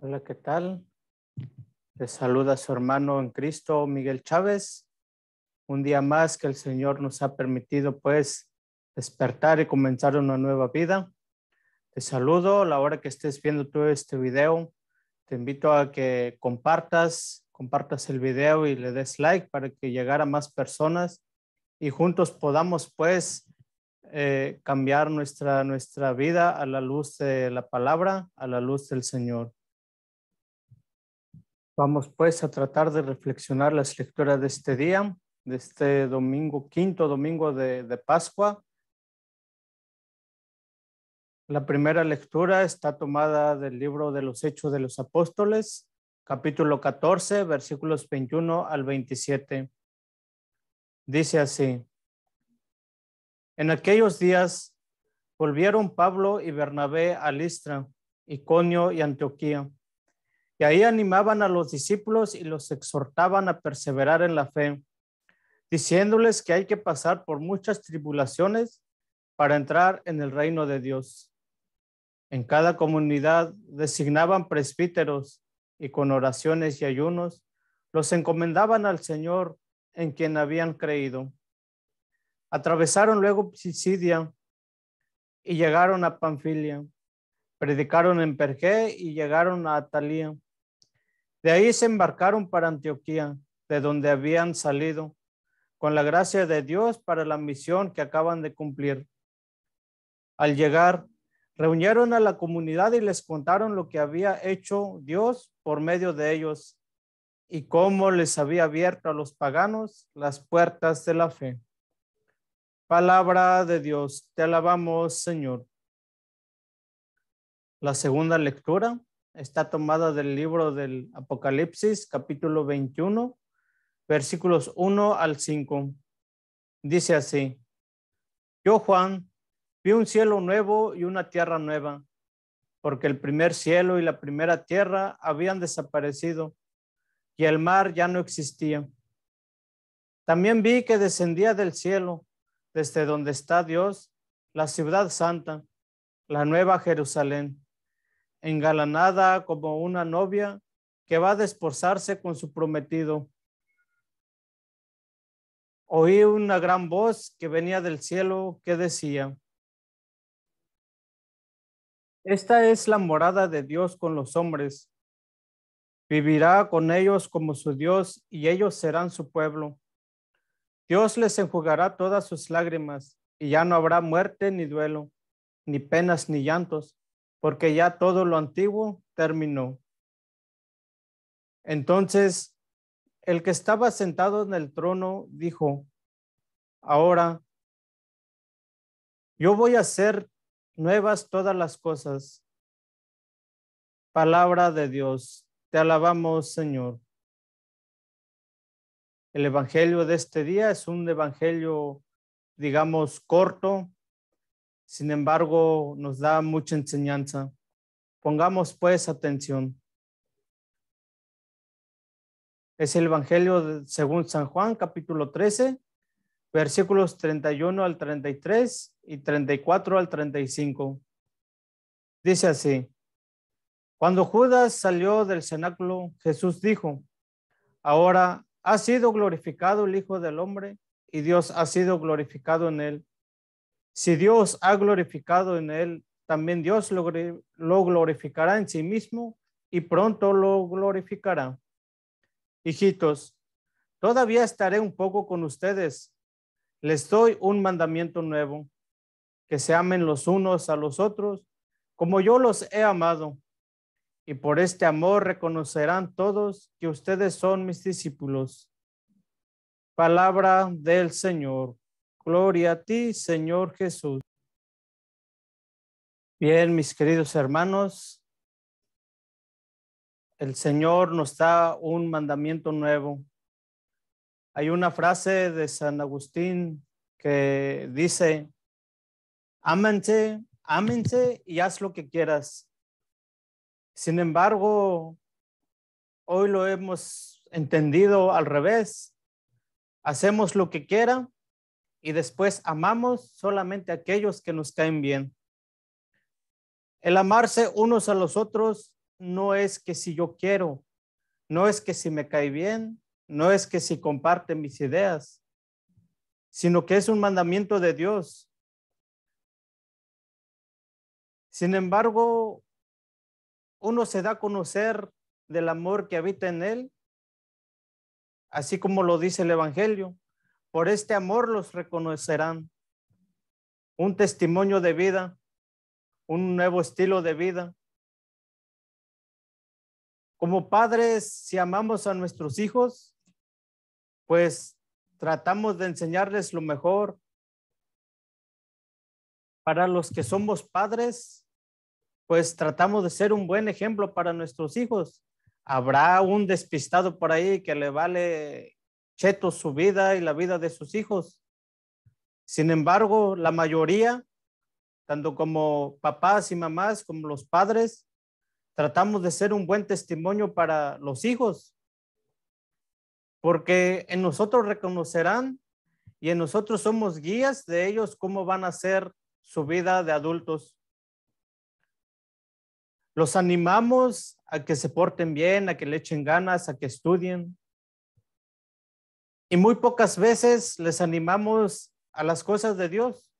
Hola, ¿qué tal? Te saluda su hermano en Cristo, Miguel Chávez. Un día más que el Señor nos ha permitido, pues, despertar y comenzar una nueva vida. Te saludo a la hora que estés viendo tú este video. Te invito a que compartas, compartas el video y le des like para que llegara más personas y juntos podamos, pues, eh, cambiar nuestra, nuestra vida a la luz de la palabra, a la luz del Señor. Vamos pues a tratar de reflexionar las lecturas de este día, de este domingo, quinto domingo de, de, Pascua. La primera lectura está tomada del libro de los Hechos de los Apóstoles, capítulo 14, versículos 21 al 27. Dice así, en aquellos días volvieron Pablo y Bernabé a Listra, Iconio y Antioquía y ahí animaban a los discípulos y los exhortaban a perseverar en la fe, diciéndoles que hay que pasar por muchas tribulaciones para entrar en el reino de Dios. En cada comunidad designaban presbíteros y con oraciones y ayunos los encomendaban al Señor en quien habían creído. Atravesaron luego Pisidia y llegaron a Panfilia. Predicaron en Pergé y llegaron a Atalía. De ahí se embarcaron para Antioquía, de donde habían salido, con la gracia de Dios para la misión que acaban de cumplir. Al llegar, reunieron a la comunidad y les contaron lo que había hecho Dios por medio de ellos y cómo les había abierto a los paganos las puertas de la fe. Palabra de Dios, te alabamos Señor. La segunda lectura está tomada del libro del Apocalipsis, capítulo 21, versículos 1 al 5. Dice así, yo Juan vi un cielo nuevo y una tierra nueva, porque el primer cielo y la primera tierra habían desaparecido y el mar ya no existía. También vi que descendía del cielo, desde donde está Dios, la ciudad santa, la nueva Jerusalén engalanada como una novia que va a desposarse con su prometido. Oí una gran voz que venía del cielo que decía, Esta es la morada de Dios con los hombres. Vivirá con ellos como su Dios y ellos serán su pueblo. Dios les enjugará todas sus lágrimas y ya no habrá muerte ni duelo, ni penas ni llantos porque ya todo lo antiguo terminó. Entonces, el que estaba sentado en el trono dijo, ahora, yo voy a hacer nuevas todas las cosas. Palabra de Dios, te alabamos, Señor. El Evangelio de este día es un Evangelio, digamos, corto, sin embargo, nos da mucha enseñanza. Pongamos pues atención. Es el Evangelio según San Juan, capítulo 13, versículos 31 al 33 y 34 al 35. Dice así, cuando Judas salió del cenáculo, Jesús dijo, ahora ha sido glorificado el Hijo del Hombre y Dios ha sido glorificado en él. Si Dios ha glorificado en él, también Dios lo, glorificará en sí mismo y pronto lo glorificará. Hijitos, todavía estaré un poco con ustedes. Les doy un mandamiento nuevo, que se amen los unos a los otros como yo los he amado. Y por este amor reconocerán todos que ustedes son mis discípulos. Palabra del Señor. Gloria a ti, Señor Jesús. Bien, mis queridos hermanos, el Señor nos da un mandamiento nuevo. Hay una frase de San Agustín que dice, ámense, ámense y haz lo que quieras. Sin embargo, hoy lo hemos entendido al revés. Hacemos lo que quiera y después amamos solamente a aquellos que nos caen bien. El amarse unos a los otros no es que si yo quiero, no es que si me cae bien, no es que si comparte mis ideas, sino que es un mandamiento de Dios. Sin embargo, uno se da a conocer del amor que habita en él, así como lo dice el Evangelio. Por este amor los reconocerán. Un testimonio de vida, un nuevo estilo de vida. Como padres, si amamos a nuestros hijos, pues tratamos de enseñarles lo mejor. Para los que somos padres, pues tratamos de ser un buen ejemplo para nuestros hijos. Habrá un despistado por ahí que le vale cheto su vida y la vida de sus hijos. Sin embargo, la mayoría, tanto como papás y mamás, como los padres, tratamos de ser un buen testimonio para los hijos, porque en nosotros reconocerán y en nosotros somos guías de ellos cómo van a ser su vida de adultos. Los animamos a que se porten bien, a que le echen ganas, a que estudien, y muy pocas veces les animamos a las cosas de Dios.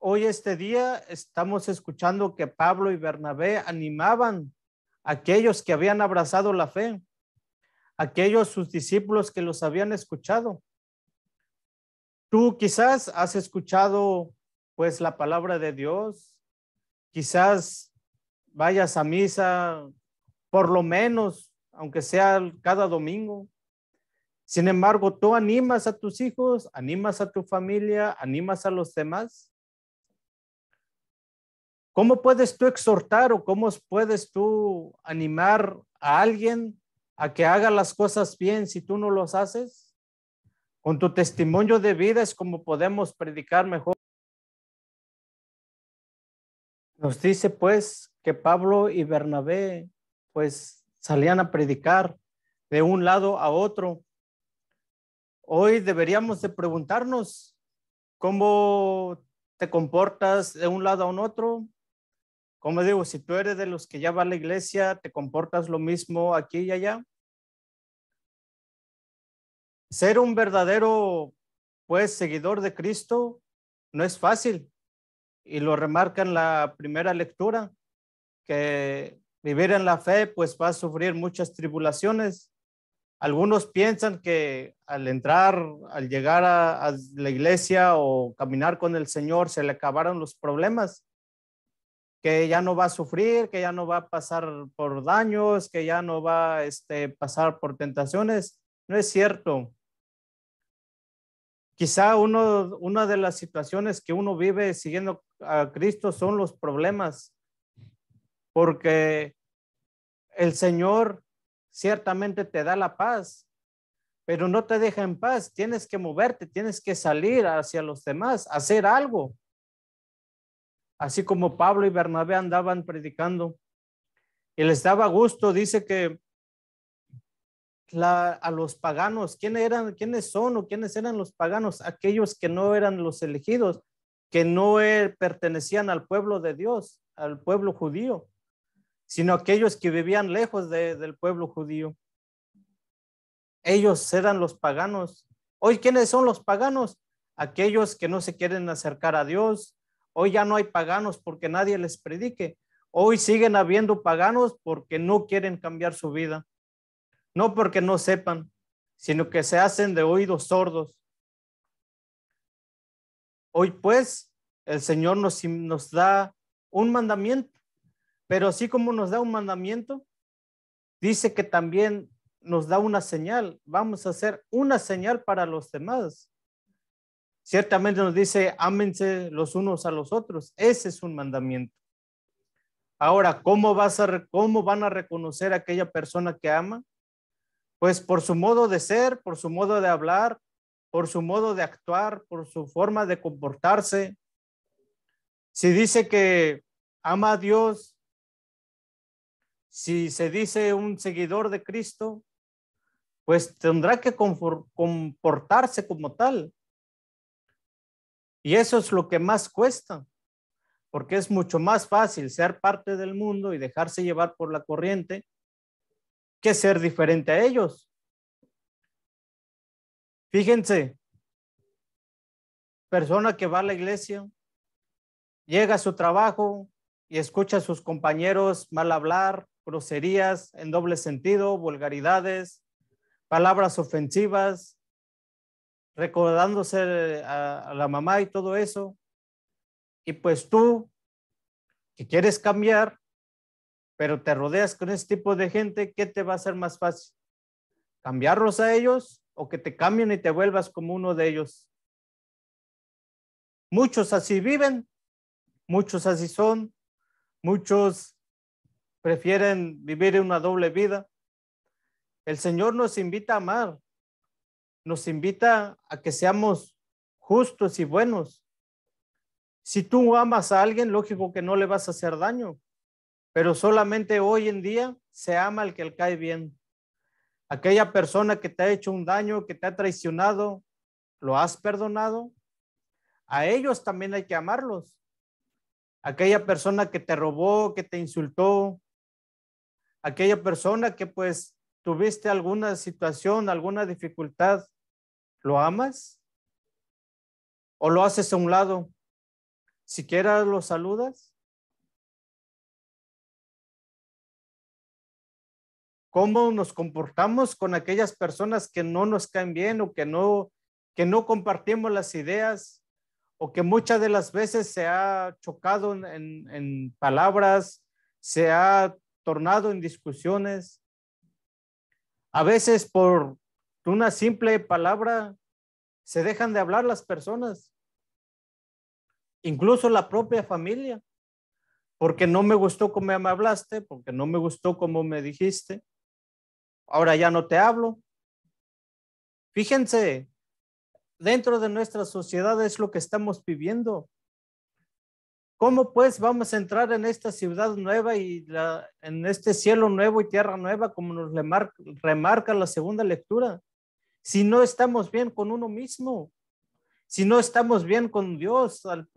Hoy, este día, estamos escuchando que Pablo y Bernabé animaban a aquellos que habían abrazado la fe, aquellos sus discípulos que los habían escuchado. Tú quizás has escuchado pues la palabra de Dios, quizás vayas a misa por lo menos, aunque sea cada domingo, sin embargo, tú animas a tus hijos, animas a tu familia, animas a los demás. ¿Cómo puedes tú exhortar o cómo puedes tú animar a alguien a que haga las cosas bien si tú no los haces? Con tu testimonio de vida es como podemos predicar mejor. Nos dice pues que Pablo y Bernabé pues salían a predicar de un lado a otro hoy deberíamos de preguntarnos cómo te comportas de un lado a un otro. Como digo, si tú eres de los que ya va a la iglesia, te comportas lo mismo aquí y allá. Ser un verdadero, pues, seguidor de Cristo no es fácil. Y lo remarca en la primera lectura, que vivir en la fe, pues, va a sufrir muchas tribulaciones, algunos piensan que al entrar, al llegar a, la iglesia o caminar con el Señor, se le acabaron los problemas, que ya no va a sufrir, que ya no va a pasar por daños, que ya no va a este, pasar por tentaciones. No es cierto. Quizá uno, una de las situaciones que uno vive siguiendo a Cristo son los problemas, porque el Señor ciertamente te da la paz, pero no te deja en paz. Tienes que moverte, tienes que salir hacia los demás, hacer algo. Así como Pablo y Bernabé andaban predicando y les daba gusto, dice que a los paganos, ¿quién eran, ¿quiénes son o quiénes eran los paganos? Aquellos que no eran los elegidos, que no eh, pertenecían al pueblo de Dios, al pueblo judío sino aquellos que vivían lejos del pueblo judío. Ellos eran los paganos. Hoy, ¿quiénes son los paganos? Aquellos que no se quieren acercar a Dios. Hoy ya no hay paganos porque nadie les predique. Hoy siguen habiendo paganos porque no quieren cambiar su vida. No porque no sepan, sino que se hacen de oídos sordos. Hoy pues el Señor nos, nos da un mandamiento pero así como nos da un mandamiento, dice que también nos da una señal. Vamos a hacer una señal para los demás. Ciertamente nos dice, ámense los unos a los otros. Ese es un mandamiento. Ahora, ¿cómo, a, ¿cómo van a reconocer a aquella persona que ama? Pues por su modo de ser, por su modo de hablar, por su modo de actuar, por su forma de comportarse. Si dice que ama a Dios, si se dice un seguidor de Cristo, pues tendrá que comportarse como tal. Y eso es lo que más cuesta, porque es mucho más fácil ser parte del mundo y dejarse llevar por la corriente que ser diferente a ellos. Fíjense, persona que va a la iglesia, llega a su trabajo y escucha a sus compañeros mal hablar, groserías en doble sentido, vulgaridades, palabras ofensivas, recordándose a, a la mamá y todo eso. Y pues tú, que quieres cambiar, pero te rodeas con ese tipo de gente, ¿qué te va a ser más fácil? ¿Cambiarlos a ellos o que te cambien y te vuelvas como uno de ellos? Muchos así viven, muchos así son, muchos prefieren vivir una doble vida. El Señor nos invita a amar, nos invita a que seamos justos y buenos. Si tú amas a alguien, lógico que no le vas a hacer daño, pero solamente hoy en día se ama al que le cae bien. Aquella persona que te ha hecho un daño, que te ha traicionado, ¿lo has perdonado? A ellos también hay que amarlos. Aquella persona que te robó, que te insultó, aquella persona que pues tuviste alguna situación, alguna dificultad, ¿lo amas? ¿O lo haces a un lado? ¿Siquiera lo saludas? ¿Cómo nos comportamos con aquellas personas que no nos caen bien o que no, que no compartimos las ideas o que muchas de las veces se ha chocado en, en palabras, se ha tornado en discusiones, a veces por una simple palabra se dejan de hablar las personas, incluso la propia familia, porque no me gustó cómo me hablaste, porque no me gustó cómo me dijiste, ahora ya no te hablo. Fíjense, dentro de nuestra sociedad es lo que estamos viviendo. ¿Cómo pues vamos a entrar en esta ciudad nueva y en este cielo nuevo y tierra nueva, como nos remarca, remarca la segunda lectura? Si no estamos bien con uno mismo, si no estamos bien con Dios al,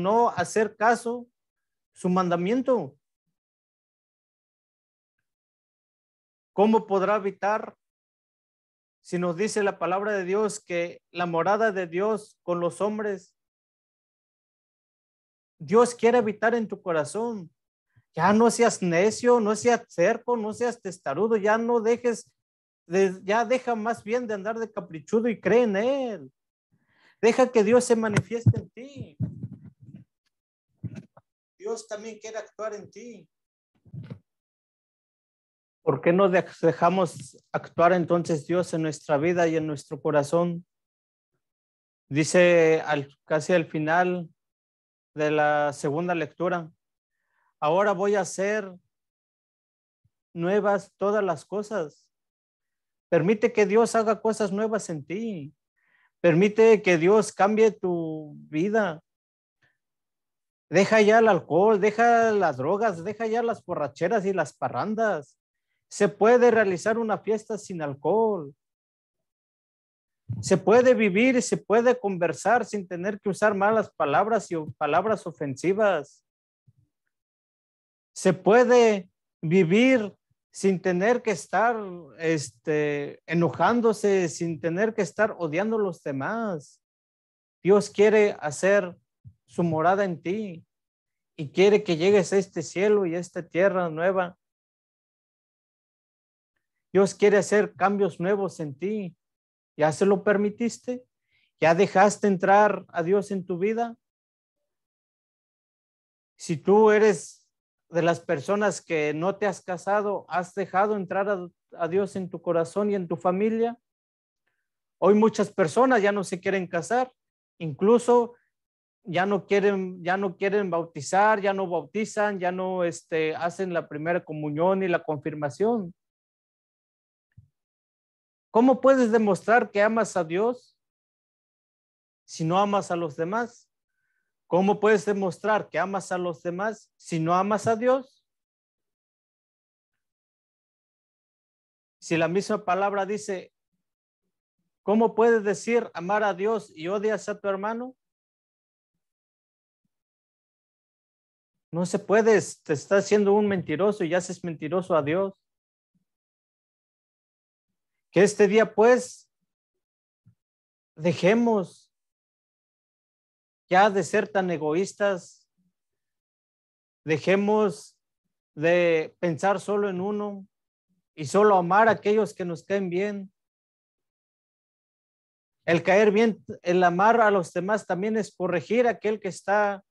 no hacer caso su mandamiento, ¿cómo podrá habitar si nos dice la palabra de Dios que la morada de Dios con los hombres Dios quiere habitar en tu corazón. Ya no seas necio, no seas cerco, no seas testarudo, ya no dejes, ya deja más bien de andar de caprichudo y cree en Él. Deja que Dios se manifieste en ti. Dios también quiere actuar en ti. ¿Por qué no dejamos actuar entonces Dios en nuestra vida y en nuestro corazón? Dice al, casi al final de la segunda lectura. Ahora voy a hacer nuevas todas las cosas. Permite que Dios haga cosas nuevas en ti. Permite que Dios cambie tu vida. Deja ya el alcohol, deja las drogas, deja ya las borracheras y las parrandas. Se puede realizar una fiesta sin alcohol. Se puede vivir y se puede conversar sin tener que usar malas palabras y palabras ofensivas. Se puede vivir sin tener que estar este, enojándose, sin tener que estar odiando a los demás. Dios quiere hacer su morada en ti y quiere que llegues a este cielo y a esta tierra nueva. Dios quiere hacer cambios nuevos en ti. ¿Ya se lo permitiste? ¿Ya dejaste entrar a Dios en tu vida? Si tú eres de las personas que no te has casado, ¿has dejado entrar a, Dios en tu corazón y en tu familia? Hoy muchas personas ya no se quieren casar, incluso ya no quieren, ya no quieren bautizar, ya no bautizan, ya no este, hacen la primera comunión y la confirmación. ¿Cómo puedes demostrar que amas a Dios si no amas a los demás? ¿Cómo puedes demostrar que amas a los demás si no amas a Dios? Si la misma palabra dice, ¿cómo puedes decir amar a Dios y odias a tu hermano? No se puede, te estás haciendo un mentiroso y haces mentiroso a Dios. Que este día, pues, dejemos ya de ser tan egoístas, dejemos de pensar solo en uno y solo amar a aquellos que nos caen bien. El caer bien, el amar a los demás también es corregir a aquel que está,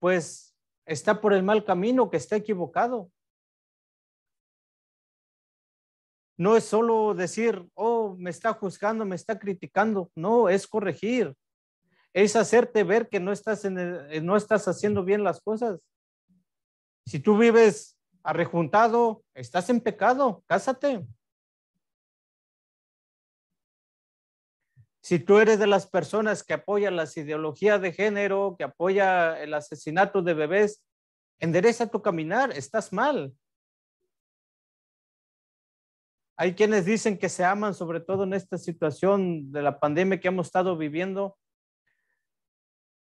pues, está por el mal camino, que está equivocado. No es solo decir, oh, me está juzgando, me está criticando. No, es corregir. Es hacerte ver que no estás, no estás haciendo bien las cosas. Si tú vives arrejuntado, estás en pecado, cásate. Si tú eres de las personas que apoya las ideologías de género, que apoya el asesinato de bebés, endereza tu caminar, estás mal. Hay quienes dicen que se aman, sobre todo en esta situación de la pandemia que hemos estado viviendo.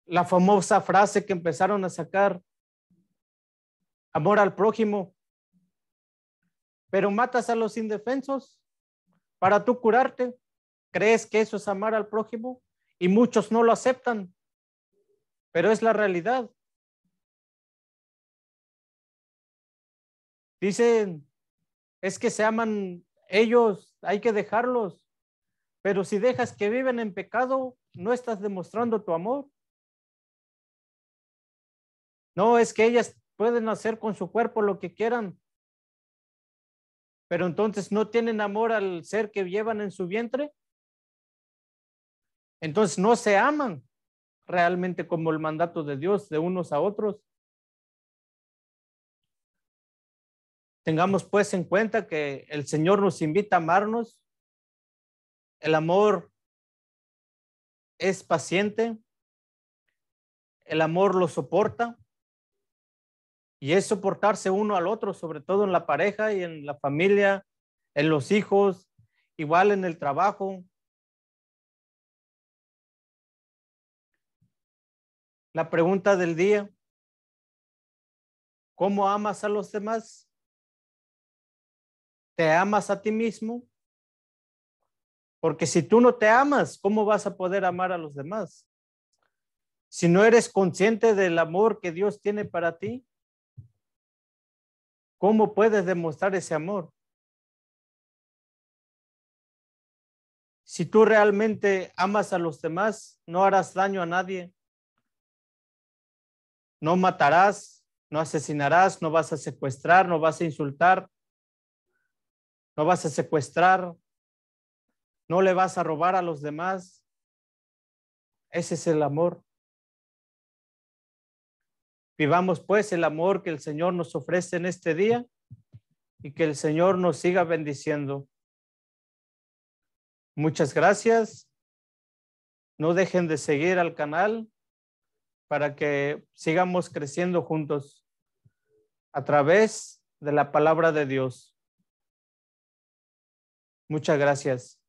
La famosa frase que empezaron a sacar, amor al prójimo, pero matas a los indefensos para tú curarte. ¿Crees que eso es amar al prójimo? Y muchos no lo aceptan, pero es la realidad. Dicen, es que se aman ellos hay que dejarlos, pero si dejas que viven en pecado, no estás demostrando tu amor. No, es que ellas pueden hacer con su cuerpo lo que quieran, pero entonces no tienen amor al ser que llevan en su vientre. Entonces no se aman realmente como el mandato de Dios de unos a otros. Tengamos pues en cuenta que el Señor nos invita a amarnos. El amor es paciente. El amor lo soporta. Y es soportarse uno al otro, sobre todo en la pareja y en la familia, en los hijos, igual en el trabajo. La pregunta del día. ¿Cómo amas a los demás? te amas a ti mismo? Porque si tú no te amas, ¿cómo vas a poder amar a los demás? Si no eres consciente del amor que Dios tiene para ti, ¿cómo puedes demostrar ese amor? Si tú realmente amas a los demás, no harás daño a nadie. No matarás, no asesinarás, no vas a secuestrar, no vas a insultar, no vas a secuestrar, no le vas a robar a los demás. Ese es el amor. Vivamos pues el amor que el Señor nos ofrece en este día y que el Señor nos siga bendiciendo. Muchas gracias. No dejen de seguir al canal para que sigamos creciendo juntos a través de la palabra de Dios. Muchas gracias.